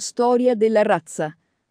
Storia della razza.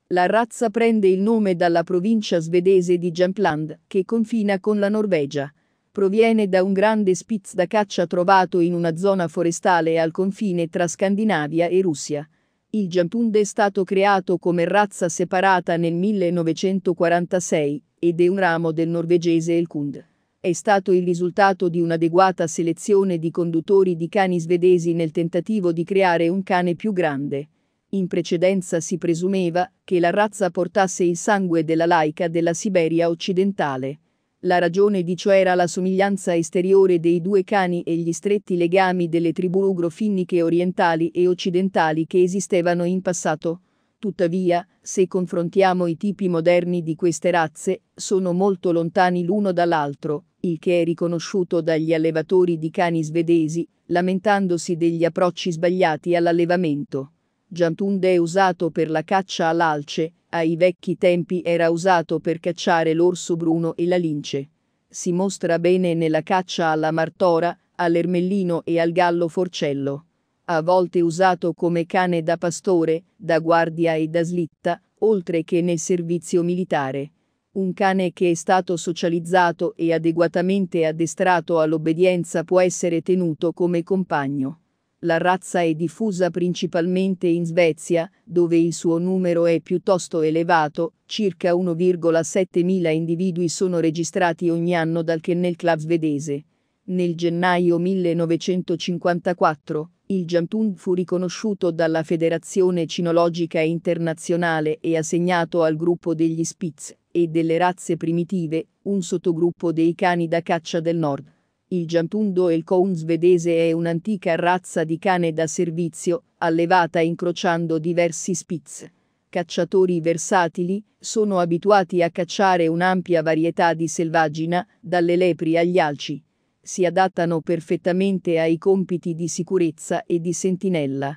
La razza prende il nome dalla provincia svedese di Jämtland, che confina con la Norvegia. Proviene da un grande spitz da caccia trovato in una zona forestale al confine tra Scandinavia e Russia. Il Jämtund è stato creato come razza separata nel 1946 ed è un ramo del norvegese Elkund. È stato il risultato di un'adeguata selezione di conduttori di cani svedesi nel tentativo di creare un cane più grande. In precedenza si presumeva che la razza portasse il sangue della laica della Siberia occidentale. La ragione di ciò era la somiglianza esteriore dei due cani e gli stretti legami delle tribù ugrofinniche orientali e occidentali che esistevano in passato. Tuttavia, se confrontiamo i tipi moderni di queste razze, sono molto lontani l'uno dall'altro, il che è riconosciuto dagli allevatori di cani svedesi, lamentandosi degli approcci sbagliati all'allevamento. Giantunde è usato per la caccia all'alce, ai vecchi tempi era usato per cacciare l'orso bruno e la lince. Si mostra bene nella caccia alla martora, all'ermellino e al gallo forcello. A volte usato come cane da pastore, da guardia e da slitta, oltre che nel servizio militare. Un cane che è stato socializzato e adeguatamente addestrato all'obbedienza può essere tenuto come compagno. La razza è diffusa principalmente in Svezia, dove il suo numero è piuttosto elevato, circa 1,7 mila individui sono registrati ogni anno dal kennel club svedese. Nel gennaio 1954, il Jantun fu riconosciuto dalla Federazione Cinologica Internazionale e assegnato al gruppo degli Spitz e delle razze primitive, un sottogruppo dei cani da caccia del nord. Il Giantundo e il Coon svedese è un'antica razza di cane da servizio, allevata incrociando diversi spitz. Cacciatori versatili, sono abituati a cacciare un'ampia varietà di selvaggina, dalle lepri agli alci. Si adattano perfettamente ai compiti di sicurezza e di sentinella.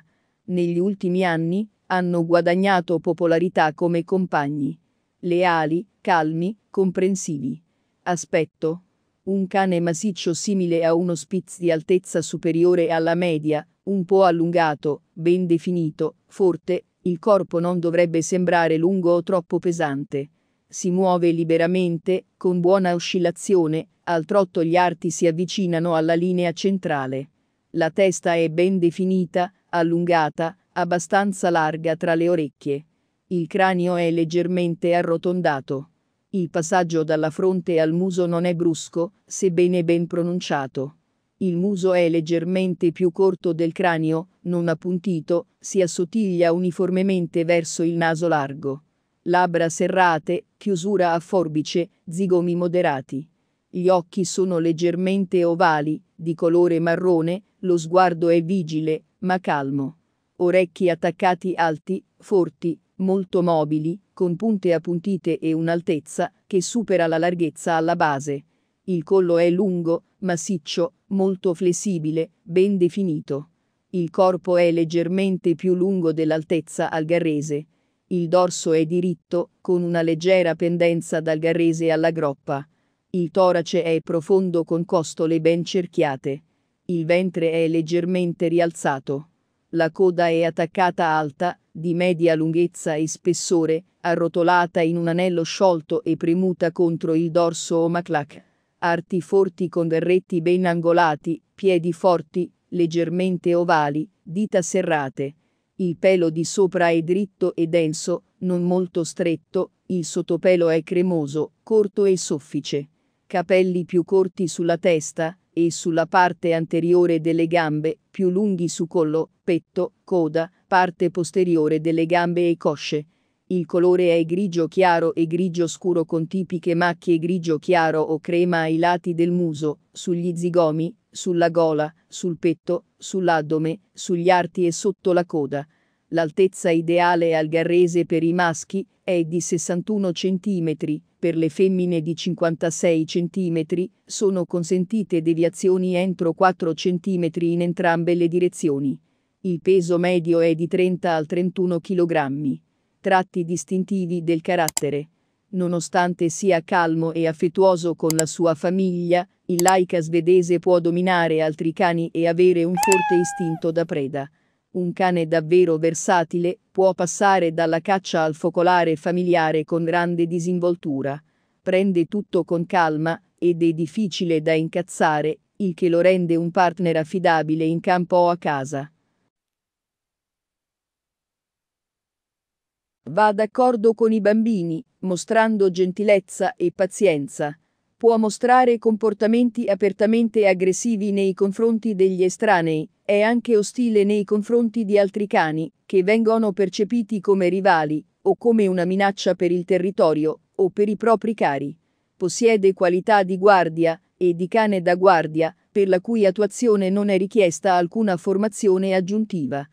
Negli ultimi anni, hanno guadagnato popolarità come compagni. Leali, calmi, comprensivi. Aspetto, un cane massiccio simile a uno spitz di altezza superiore alla media, un po' allungato, ben definito, forte, il corpo non dovrebbe sembrare lungo o troppo pesante. Si muove liberamente, con buona oscillazione, al trotto gli arti si avvicinano alla linea centrale. La testa è ben definita, allungata, abbastanza larga tra le orecchie. Il cranio è leggermente arrotondato. Il passaggio dalla fronte al muso non è brusco, sebbene ben pronunciato. Il muso è leggermente più corto del cranio, non appuntito, si assottiglia uniformemente verso il naso largo. Labbra serrate, chiusura a forbice, zigomi moderati. Gli occhi sono leggermente ovali, di colore marrone, lo sguardo è vigile, ma calmo. Orecchi attaccati alti, forti, molto mobili, con punte appuntite e un'altezza che supera la larghezza alla base. Il collo è lungo, massiccio, molto flessibile, ben definito. Il corpo è leggermente più lungo dell'altezza al garrese. Il dorso è diritto, con una leggera pendenza dal garrese alla groppa. Il torace è profondo con costole ben cerchiate. Il ventre è leggermente rialzato. La coda è attaccata alta, di media lunghezza e spessore, arrotolata in un anello sciolto e premuta contro il dorso o maclac. Arti forti con berretti ben angolati, piedi forti, leggermente ovali, dita serrate. Il pelo di sopra è dritto e denso, non molto stretto, il sottopelo è cremoso, corto e soffice. Capelli più corti sulla testa, e sulla parte anteriore delle gambe, più lunghi su collo, petto, coda, parte posteriore delle gambe e cosce. Il colore è grigio chiaro e grigio scuro con tipiche macchie grigio chiaro o crema ai lati del muso, sugli zigomi, sulla gola, sul petto, sull'addome, sugli arti e sotto la coda. L'altezza ideale algarrese per i maschi è di 61 cm, per le femmine di 56 cm, sono consentite deviazioni entro 4 cm in entrambe le direzioni. Il peso medio è di 30 al 31 kg. Tratti distintivi del carattere. Nonostante sia calmo e affettuoso con la sua famiglia, il laica svedese può dominare altri cani e avere un forte istinto da preda un cane davvero versatile può passare dalla caccia al focolare familiare con grande disinvoltura. Prende tutto con calma ed è difficile da incazzare, il che lo rende un partner affidabile in campo o a casa. Va d'accordo con i bambini, mostrando gentilezza e pazienza può mostrare comportamenti apertamente aggressivi nei confronti degli estranei, è anche ostile nei confronti di altri cani, che vengono percepiti come rivali, o come una minaccia per il territorio, o per i propri cari. Possiede qualità di guardia, e di cane da guardia, per la cui attuazione non è richiesta alcuna formazione aggiuntiva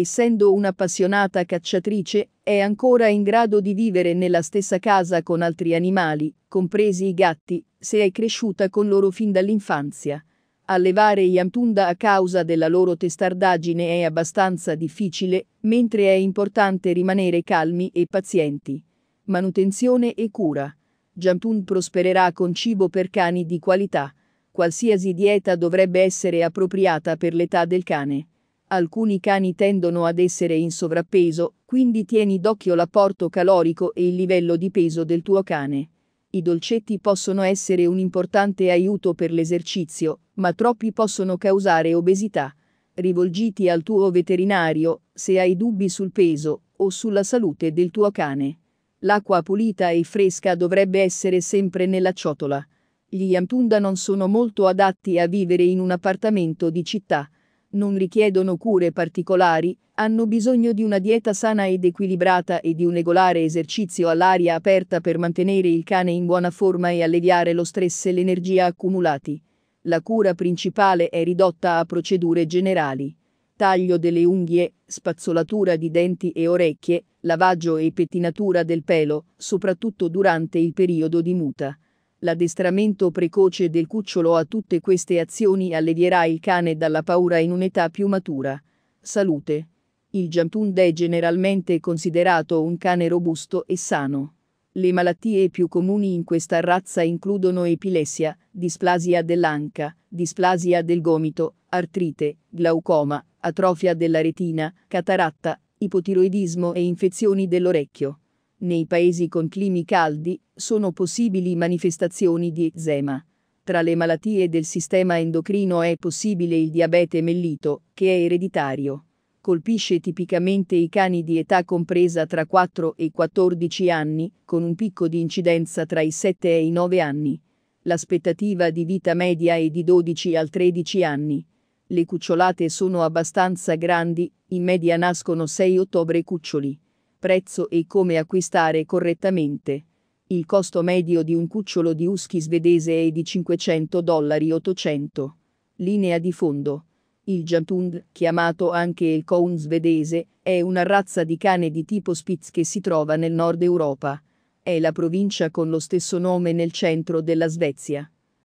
essendo un'appassionata cacciatrice, è ancora in grado di vivere nella stessa casa con altri animali, compresi i gatti, se è cresciuta con loro fin dall'infanzia. Allevare Yamtunda a causa della loro testardaggine è abbastanza difficile, mentre è importante rimanere calmi e pazienti. Manutenzione e cura. Yamtun prospererà con cibo per cani di qualità. Qualsiasi dieta dovrebbe essere appropriata per l'età del cane. Alcuni cani tendono ad essere in sovrappeso, quindi tieni d'occhio l'apporto calorico e il livello di peso del tuo cane. I dolcetti possono essere un importante aiuto per l'esercizio, ma troppi possono causare obesità. Rivolgiti al tuo veterinario se hai dubbi sul peso o sulla salute del tuo cane. L'acqua pulita e fresca dovrebbe essere sempre nella ciotola. Gli Yamtunda non sono molto adatti a vivere in un appartamento di città non richiedono cure particolari, hanno bisogno di una dieta sana ed equilibrata e di un regolare esercizio all'aria aperta per mantenere il cane in buona forma e alleviare lo stress e l'energia accumulati. La cura principale è ridotta a procedure generali. Taglio delle unghie, spazzolatura di denti e orecchie, lavaggio e pettinatura del pelo, soprattutto durante il periodo di muta L'addestramento precoce del cucciolo a tutte queste azioni allevierà il cane dalla paura in un'età più matura. Salute. Il Jantund è generalmente considerato un cane robusto e sano. Le malattie più comuni in questa razza includono epilessia, displasia dell'anca, displasia del gomito, artrite, glaucoma, atrofia della retina, cataratta, ipotiroidismo e infezioni dell'orecchio. Nei paesi con climi caldi sono possibili manifestazioni di eczema. Tra le malattie del sistema endocrino è possibile il diabete mellito, che è ereditario. Colpisce tipicamente i cani di età compresa tra 4 e 14 anni, con un picco di incidenza tra i 7 e i 9 anni. L'aspettativa di vita media è di 12 al 13 anni. Le cucciolate sono abbastanza grandi, in media nascono 6 ottobre cuccioli prezzo e come acquistare correttamente. Il costo medio di un cucciolo di husky svedese è di 500 dollari 800. Linea di fondo. Il Jantund, chiamato anche il Coon svedese, è una razza di cane di tipo Spitz che si trova nel nord Europa. È la provincia con lo stesso nome nel centro della Svezia.